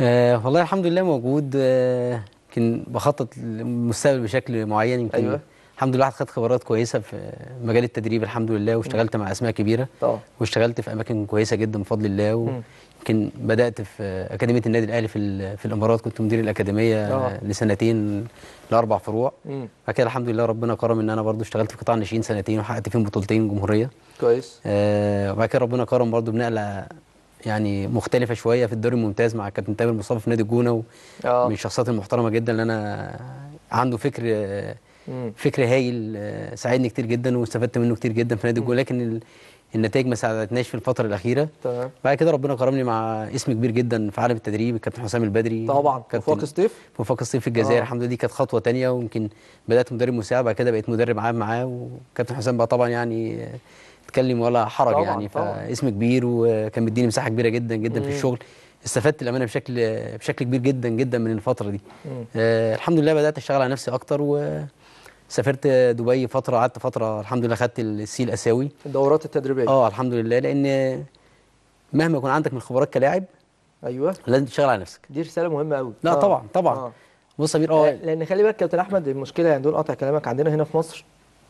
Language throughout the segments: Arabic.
آه والله الحمد لله موجود آه، يمكن آه بخطط للمستقبل بشكل معين يمكن أيوة. الحمد لله خدت خبرات كويسه في مجال التدريب الحمد لله واشتغلت مع اسماء كبيره طبعا واشتغلت في اماكن كويسه جدا بفضل الله يمكن بدات في اكاديميه النادي الاهلي في, في الامارات كنت مدير الاكاديميه طبعا. لسنتين لاربع فروع بعد كده الحمد لله ربنا كرم ان انا برضو اشتغلت في قطاع الناشئين سنتين وحققت فيهم بطولتين جمهوريه كويس آه وبعد كده ربنا كرم برضو بنقله يعني مختلفه شويه في الدوري الممتاز مع كابتن تامر مصطفى في نادي الجونه آه. من الشخصيات المحترمه جدا اللي انا عنده فكر فكر هايل آه، ساعدني كتير جدا واستفدت منه كتير جدا في نادي الجونه لكن النتائج ما ساعدتناش في الفتره الاخيره تمام بعد كده ربنا كرمني مع اسم كبير جدا في عالم التدريب الكابتن حسام البدري طبعا وفاق الصيف وفاق الصيف في الجزائر آه. الحمد لله دي كانت خطوه تانية ويمكن بدات مدرب مساعد بعد كده بقيت مدرب عام معاه وكابتن حسام بقى طبعا يعني اتكلم ولا حرج طبعا يعني فاسم كبير وكان مديني مساحه كبيره جدا جدا مم. في الشغل استفدت الامانه بشكل بشكل كبير جدا جدا من الفتره دي آه الحمد لله بدات اشتغل على نفسي اكتر و سافرت دبي فتره قعدت فتره الحمد لله خدت السي الاساوي الدورات التدريبيه اه الحمد لله لان مهما يكون عندك من خبرات كلاعب ايوه لازم تشتغل على نفسك دي رساله مهمه قوي لا آه. طبعا طبعا آه. بص يا اه لان خلي بالك كابتن احمد المشكله يعني دول قطع كلامك عندنا هنا في مصر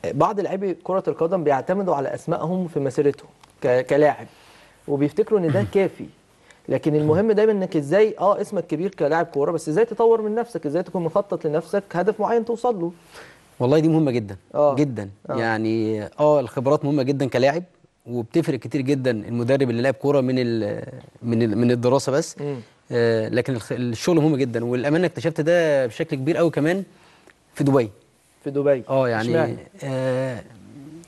بعض لاعبي كره القدم بيعتمدوا على اسمائهم في مسيرتهم كلاعب وبيفتكروا ان ده كافي لكن المهم دايما انك ازاي اه اسمك كبير كلاعب كوره بس ازاي تطور من نفسك ازاي تكون مخطط لنفسك هدف معين توصل له والله دي مهمه جدا أوه. جدا أوه. يعني اه الخبرات مهمه جدا كلاعب وبتفرق كتير جدا المدرب اللي لعب كوره من الـ من الـ من الدراسه بس آه لكن الشغل مهم جدا والامانه اكتشفت ده بشكل كبير قوي كمان في دبي في دبي اه يعني آه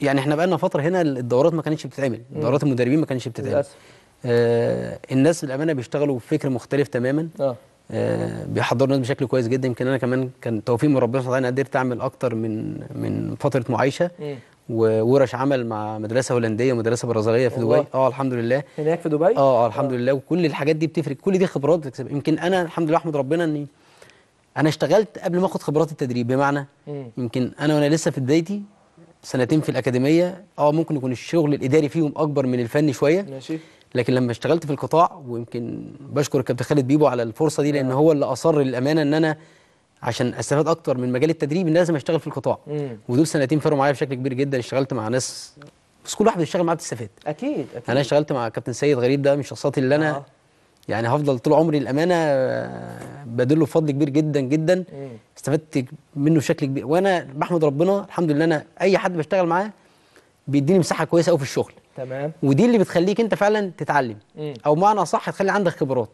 يعني احنا بقالنا فتره هنا الدورات ما كانتش بتتعمل دورات المدربين ما كانتش بتتعمل آه الناس بالامانه بيشتغلوا بفكر مختلف تماما آه. آه، بيحضروا الناس بشكل كويس جدا يمكن انا كمان كان توفيق من ربنا سبحانه قدرت اعمل اكتر من من فتره معايشه إيه. وورش عمل مع مدرسه هولنديه ومدرسه برازيليه في دبي اه الحمد لله هناك في دبي اه اه الحمد لله وكل الحاجات دي بتفرق كل دي خبرات بتكسب يمكن انا الحمد لله احمد ربنا اني انا اشتغلت قبل ما اخد خبرات التدريب بمعنى إيه. يمكن انا وانا لسه في بدايتي سنتين في الاكاديميه اه ممكن يكون الشغل الاداري فيهم اكبر من الفني شويه ماشي لكن لما اشتغلت في القطاع ويمكن بشكر الكابتن خالد بيبو على الفرصه دي لان نعم. هو اللي اصر للامانه ان انا عشان استفاد اكتر من مجال التدريب لازم اشتغل في القطاع ودول سنتين فرقوا معايا بشكل كبير جدا اشتغلت مع ناس بس كل واحد بيشتغل معاه بتستفاد اكيد اكيد انا اشتغلت مع كابتن سيد غريب ده من الشخصيات اللي انا آه. يعني هفضل طول عمري الامانه آه، بدله بفضل كبير جدا جدا استفدت منه بشكل كبير وانا بحمد ربنا الحمد لله انا اي حد بشتغل معاه بيديني مساحه كويسه قوي في الشغل تمام ودي اللي بتخليك انت فعلا تتعلم مم. او معنى صح تخلي عندك خبرات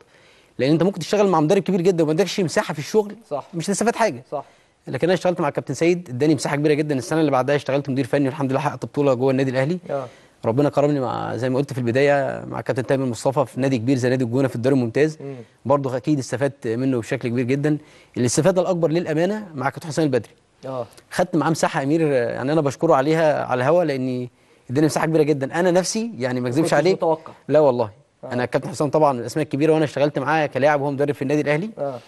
لان انت ممكن تشتغل مع مدرب كبير جدا وما عندكش مساحه في الشغل صح مش هتستفاد حاجه صح لكن انا اشتغلت مع الكابتن سيد اداني مساحه كبيره جدا السنه اللي بعدها اشتغلت مدير فني والحمد لله حققت بطوله جوه النادي الاهلي أوه. ربنا كرمني مع زي ما قلت في البدايه مع الكابتن تامر مصطفى في نادي كبير زي نادي الجونه في الدوري الممتاز برضه اكيد استفدت منه بشكل كبير جدا الاستفاده الاكبر للامانه مع كابتن حسين البدري اه خدت معاه مساحه امير يعني انا بشكره عليها على الهوا لاني اداني مساحه كبيره جدا انا نفسي يعني ما اكذبش عليك متوقع. لا والله آه. انا كابتن حسام طبعا من الاسماء الكبيره وانا اشتغلت معاه كلاعب وهو مدرب في النادي الاهلي آه.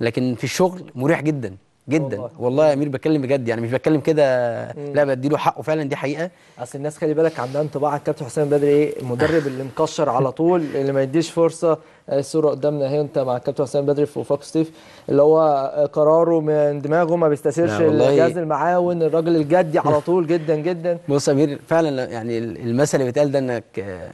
لكن في الشغل مريح جدا جدا والله, والله يا امير بتكلم بجد يعني مش بتكلم كده لا بديله حقه فعلا دي حقيقه اصل الناس خلي بالك عندها انطباع عن كابتن حسام بدري ايه المدرب اللي مكشر على طول اللي ما يديش فرصه آه، الصوره قدامنا اهي انت مع الكابتن حسام بدري في وفاق ستيف اللي هو قراره من دماغه ما بيستسيرش الجهاز المعاون الراجل الجدي على طول جدا جدا بص يا امير فعلا يعني المثل اللي بيتقال ده انك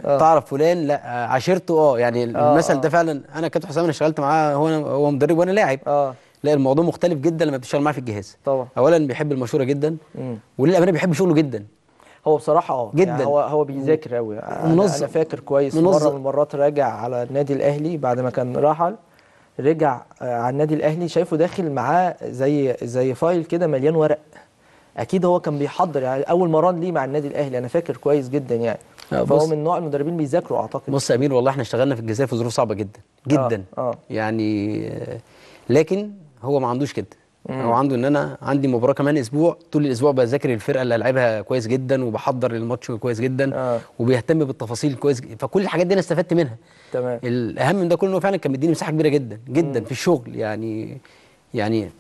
آه. تعرف فلان لا عاشرته اه يعني آه، المثل آه. ده فعلا انا كابتن حسام انا اشتغلت معاه هو هو مدرب وانا لاعب اه لا الموضوع مختلف جدا لما بتشتغل معاه في الجهاز طبعا اولا بيحب المشوره جدا وللامانه بيحب شغله جدا هو بصراحه اه يعني جدا يعني هو هو بيذاكر قوي انا فاكر كويس منظم. مره من المرات راجع على النادي الاهلي بعد ما كان رحل رجع آه، على النادي الاهلي شايفه داخل معاه زي زي فايل كده مليان ورق اكيد هو كان بيحضر يعني اول مران ليه مع النادي الاهلي انا فاكر كويس جدا يعني آه، فهو من نوع المدربين بيذاكروا اعتقد بص يا امير والله احنا اشتغلنا في الجزائر في ظروف صعبه جدا آه، جدا آه يعني، آه. يعني لكن هو ما عندوش كده هو عنده ان انا عندي مباراه كمان اسبوع طول الاسبوع بذاكر الفرقه اللي هلعبها كويس جدا وبحضر للماتش كويس جدا آه. وبيهتم بالتفاصيل كويس جدا فكل الحاجات دي انا استفدت منها تمام الاهم من ده كله انه فعلا كان مديني مساحه كبيره جدا جدا مم. في الشغل يعني يعني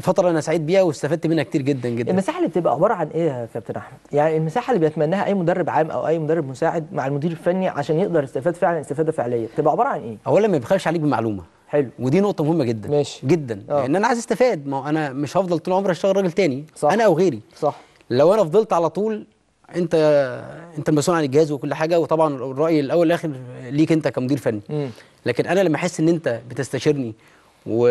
فتره انا سعيد بيها واستفدت منها كتير جدا جدا المساحه اللي بتبقى عباره عن ايه يا كابتن احمد يعني المساحه اللي بيتمناها اي مدرب عام او اي مدرب مساعد مع المدير الفني عشان يقدر يستفاد فعلا استفاده فعليه بتبقى عباره عن ايه اولا ما بيبخلش عليك بمعلومه حلو ودي نقطه مهمه جدا ماشي جدا أوه. لان انا عايز استفاد ما انا مش هفضل طول عمري اشتغل راجل تاني صح. انا او غيري صح لو انا فضلت على طول انت انت المسؤول عن الجهاز وكل حاجه وطبعا الراي الاول والاخر ليك انت كمدير فني م. لكن انا لما احس ان انت بتستشيرني و...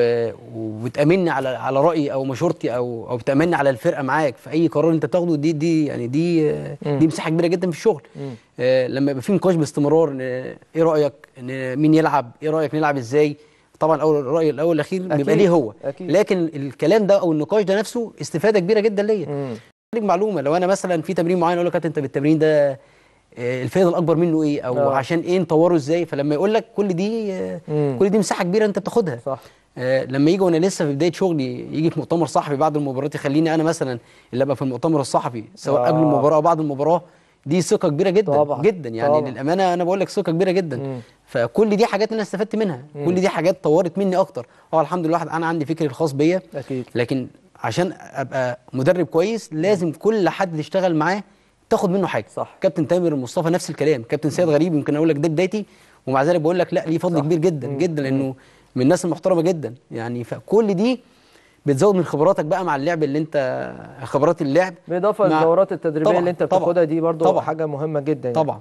وبتامني على على رايي او مشورتي او او بتامني على الفرقه معاك في اي قرار انت بتاخده دي دي يعني دي م. دي مساحه كبيره جدا في الشغل آه، لما يبقى في نقاش باستمرار ايه رايك مين يلعب ايه رايك نلعب ازاي طبعا اول الراي الاول الاخير بيبقى ليه هو أكيد. لكن الكلام ده او النقاش ده نفسه استفاده كبيره جدا ليا ليك معلومه لو انا مثلا في تمرين معين اقول لك انت بالتمرين ده آه، الفائده الاكبر منه ايه او أوه. عشان ايه نطوره ازاي فلما يقول لك كل دي مم. كل دي مساحه كبيره انت بتاخدها صح آه لما يجي وانا لسه في بدايه شغلي يجي في مؤتمر صحفي بعد المباراه يخليني انا مثلا اللي ابقى في المؤتمر الصحفي سواء أوه. قبل آه. المباراه او بعد المباراه دي ثقه كبيره جدا طبعا. جدا يعني طبعا. للامانه انا بقول لك ثقه كبيره جدا م. فكل دي حاجات انا استفدت منها م. كل دي حاجات طورت مني اكتر اه الحمد لله انا عندي فكري الخاص بيا اكيد لكن عشان ابقى مدرب كويس لازم م. كل حد تشتغل معاه تاخد منه حاجه صح كابتن تامر مصطفى نفس الكلام كابتن سيد غريب يمكن اقول لك ده بدايتي ومع ذلك بقول لك لا ليه فضل صح. كبير جدا م. جدا لانه من الناس المحترمه جدا يعني فكل دي بتزود من خبراتك بقى مع اللعب اللي انت خبرات اللعب بالاضافه للدورات التدريبيه اللي انت بتاخدها دي برضو طبعًا حاجه مهمه جدا يعني. طبعا